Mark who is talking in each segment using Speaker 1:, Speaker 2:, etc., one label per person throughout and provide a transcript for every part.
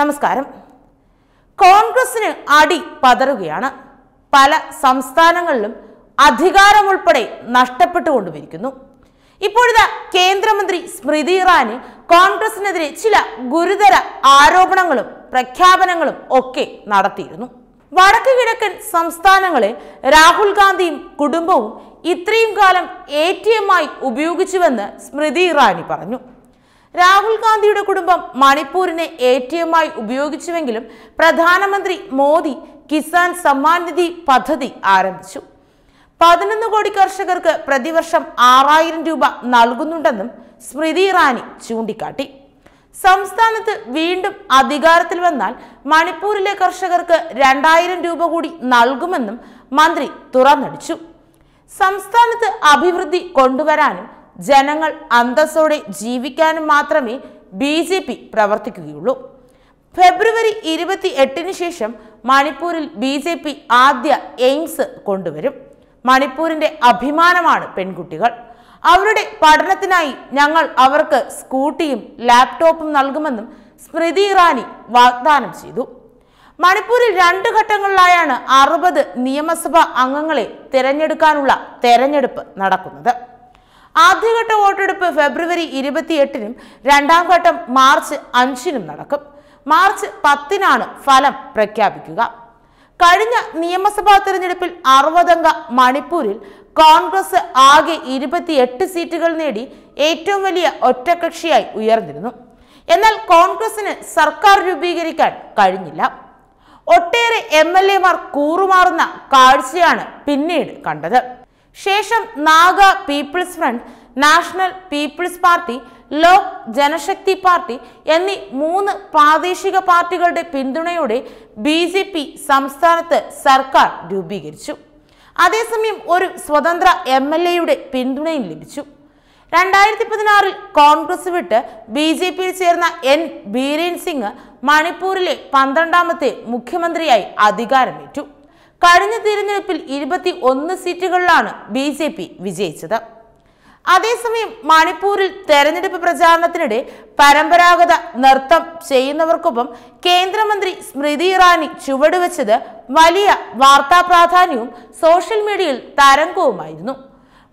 Speaker 1: നമസ്കാരം കോൺഗ്രസിന് അടി പതറുകയാണ് പല സംസ്ഥാനങ്ങളിലും അധികാരമുൾപ്പെടെ നഷ്ടപ്പെട്ടുകൊണ്ടുമിരിക്കുന്നു ഇപ്പോഴത്തെ കേന്ദ്രമന്ത്രി സ്മൃതി ഇറാനി കോൺഗ്രസിനെതിരെ ചില ഗുരുതര ആരോപണങ്ങളും പ്രഖ്യാപനങ്ങളും ഒക്കെ നടത്തിയിരുന്നു വടക്ക് കിഴക്കൻ സംസ്ഥാനങ്ങളെ രാഹുൽ ഗാന്ധിയും കുടുംബവും ഇത്രയും കാലം എ ടി എമ്മായി ഉപയോഗിച്ചുവെന്ന് സ്മൃതി ഇറാനി പറഞ്ഞു രാഹുൽ ഗാന്ധിയുടെ കുടുംബം മണിപ്പൂരിനെ എ ടി എമ്മായി ഉപയോഗിച്ചുവെങ്കിലും പ്രധാനമന്ത്രി മോദി കിസാൻ സമ്മാൻ നിധി പദ്ധതി ആരംഭിച്ചു പതിനൊന്ന് കോടി കർഷകർക്ക് പ്രതിവർഷം ആറായിരം രൂപ നൽകുന്നുണ്ടെന്നും സ്മൃതി ഇറാനി ചൂണ്ടിക്കാട്ടി സംസ്ഥാനത്ത് വീണ്ടും അധികാരത്തിൽ വന്നാൽ മണിപ്പൂരിലെ കർഷകർക്ക് രണ്ടായിരം രൂപ കൂടി നൽകുമെന്നും മന്ത്രി തുറന്നടിച്ചു സംസ്ഥാനത്ത് അഭിവൃദ്ധി കൊണ്ടുവരാനും ജനങ്ങൾ അന്തസ്സോടെ ജീവിക്കാനും മാത്രമേ ബി ജെ പി പ്രവർത്തിക്കുകയുള്ളൂ ഫെബ്രുവരി ഇരുപത്തി എട്ടിന് ശേഷം മണിപ്പൂരിൽ ബി ജെ പി ആദ്യ എയിംസ് കൊണ്ടുവരും മണിപ്പൂരിന്റെ അഭിമാനമാണ് പെൺകുട്ടികൾ അവരുടെ പഠനത്തിനായി ഞങ്ങൾ അവർക്ക് സ്കൂട്ടിയും ലാപ്ടോപ്പും നൽകുമെന്നും സ്മൃതി ഇറാനി വാഗ്ദാനം ചെയ്തു മണിപ്പൂരിൽ രണ്ട് ഘട്ടങ്ങളിലായാണ് അറുപത് നിയമസഭാ അംഗങ്ങളെ തിരഞ്ഞെടുക്കാനുള്ള തെരഞ്ഞെടുപ്പ് നടക്കുന്നത് ആദ്യഘട്ട വോട്ടെടുപ്പ് ഫെബ്രുവരി ഇരുപത്തിയെട്ടിനും രണ്ടാം ഘട്ടം മാർച്ച് അഞ്ചിനും നടക്കും മാർച്ച് പത്തിനാണ് ഫലം പ്രഖ്യാപിക്കുക കഴിഞ്ഞ നിയമസഭാ തെരഞ്ഞെടുപ്പിൽ അറുപതംഗ മണിപ്പൂരിൽ കോൺഗ്രസ് ആകെ ഇരുപത്തിയെട്ട് സീറ്റുകൾ നേടി ഏറ്റവും വലിയ ഒറ്റകക്ഷിയായി ഉയർന്നിരുന്നു എന്നാൽ കോൺഗ്രസിന് സർക്കാർ രൂപീകരിക്കാൻ കഴിഞ്ഞില്ല ഒട്ടേറെ എം എൽ എമാർ കൂറുമാറുന്ന കാഴ്ചയാണ് പിന്നീട് കണ്ടത് ശേഷം Naga People's Front National People's Party Lok Janshakti party എന്നീ മൂന്ന് പ്രാദേശിക പാർട്ടികളുടെ പിന്തുണയോടെ ബി ജെ പി സംസ്ഥാനത്ത് സർക്കാർ രൂപീകരിച്ചു അതേസമയം ഒരു സ്വതന്ത്ര എം എൽ എയുടെ പിന്തുണയും ലഭിച്ചു രണ്ടായിരത്തി പതിനാറിൽ കോൺഗ്രസ് വിട്ട് ബി ജെ പിയിൽ ചേർന്ന എൻ ബീരേൻ സിംഗ് മണിപ്പൂരിലെ പന്ത്രണ്ടാമത്തെ മുഖ്യമന്ത്രിയായി അധികാരമേറ്റു കഴിഞ്ഞ തിരഞ്ഞെടുപ്പിൽ ഇരുപത്തി ഒന്ന് സീറ്റുകളിലാണ് ബി ജെ പി വിജയിച്ചത് അതേസമയം മണിപ്പൂരിൽ തെരഞ്ഞെടുപ്പ് പ്രചാരണത്തിനിടെ പരമ്പരാഗത നൃത്തം ചെയ്യുന്നവർക്കൊപ്പം കേന്ദ്രമന്ത്രി സ്മൃതി ഇറാനി ചുവടുവെച്ചത് വലിയ വാർത്താ പ്രാധാന്യവും സോഷ്യൽ മീഡിയയിൽ തരംഗവുമായിരുന്നു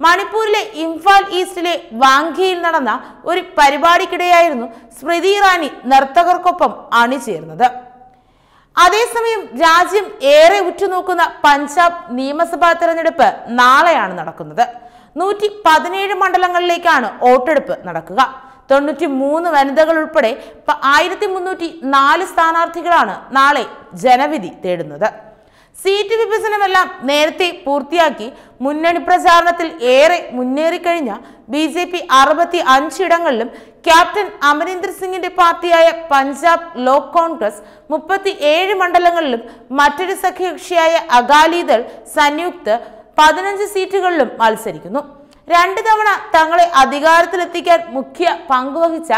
Speaker 1: മണിപ്പൂരിലെ ഇംഫാൽ ഈസ്റ്റിലെ വാങ്കിയിൽ നടന്ന ഒരു പരിപാടിക്കിടെയായിരുന്നു സ്മൃതി ഇറാനി നർത്തകർക്കൊപ്പം അണിചേർന്നത് അതേസമയം രാജ്യം ഏറെ ഉറ്റുനോക്കുന്ന പഞ്ചാബ് നിയമസഭാ തെരഞ്ഞെടുപ്പ് നാളെയാണ് നടക്കുന്നത് നൂറ്റി പതിനേഴ് മണ്ഡലങ്ങളിലേക്കാണ് വോട്ടെടുപ്പ് നടക്കുക തൊണ്ണൂറ്റി മൂന്ന് വനിതകൾ ഉൾപ്പെടെ ആയിരത്തി മുന്നൂറ്റി നാല് സ്ഥാനാർത്ഥികളാണ് നാളെ ജനവിധി തേടുന്നത് സീറ്റ് വിഭജനമെല്ലാം നേരത്തെ പൂർത്തിയാക്കി മുന്നണി പ്രചാരണത്തിൽ ഏറെ മുന്നേറിക്കഴിഞ്ഞ ബി ജെ പി അറുപത്തി അഞ്ചിടങ്ങളിലും ക്യാപ്റ്റൻ അമരീന്ദർ സിംഗിന്റെ പാർട്ടിയായ പഞ്ചാബ് ലോക് കോൺഗ്രസ് മുപ്പത്തി ഏഴ് മണ്ഡലങ്ങളിലും മറ്റൊരു സഖ്യകക്ഷിയായ അകാലിദൾ സംയുക്ത് പതിനഞ്ച് സീറ്റുകളിലും മത്സരിക്കുന്നു രണ്ട് തവണ തങ്ങളെ അധികാരത്തിലെത്തിക്കാൻ മുഖ്യ പങ്കുവഹിച്ച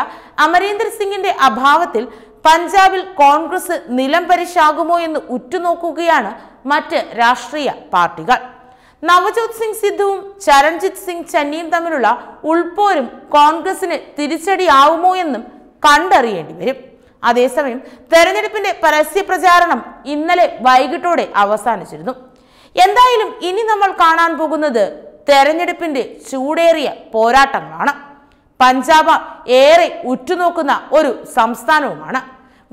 Speaker 1: അമരീന്ദർ സിംഗിന്റെ അഭാവത്തിൽ പഞ്ചാബിൽ കോൺഗ്രസ് നിലം പരിശാകുമോ എന്ന് ഉറ്റുനോക്കുകയാണ് മറ്റ് രാഷ്ട്രീയ പാർട്ടികൾ നവജോത് സിംഗ് സിദ്ധുവും ചരൺജിത് സിംഗ് ചന്നിയും തമ്മിലുള്ള ഉൾപോരും കോൺഗ്രസിന് തിരിച്ചടിയാവുമോ എന്നും കണ്ടറിയേണ്ടി വരും അതേസമയം തെരഞ്ഞെടുപ്പിന്റെ പരസ്യ പ്രചാരണം ഇന്നലെ വൈകിട്ടോടെ അവസാനിച്ചിരുന്നു എന്തായാലും ഇനി നമ്മൾ കാണാൻ പോകുന്നത് തെരഞ്ഞെടുപ്പിന്റെ ചൂടേറിയ പോരാട്ടങ്ങളാണ് പഞ്ചാബ് ഏറെ ഉറ്റുനോക്കുന്ന ഒരു സംസ്ഥാനവുമാണ്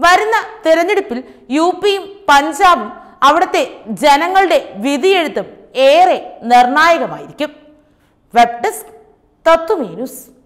Speaker 1: വരുന്ന തെരഞ്ഞെടുപ്പിൽ യു പിയും പഞ്ചാബും അവിടുത്തെ ജനങ്ങളുടെ വിധിയെഴുത്തും ഏറെ നിർണായകമായിരിക്കും വെബ് ഡെസ്ക് തത്വമേനുസ്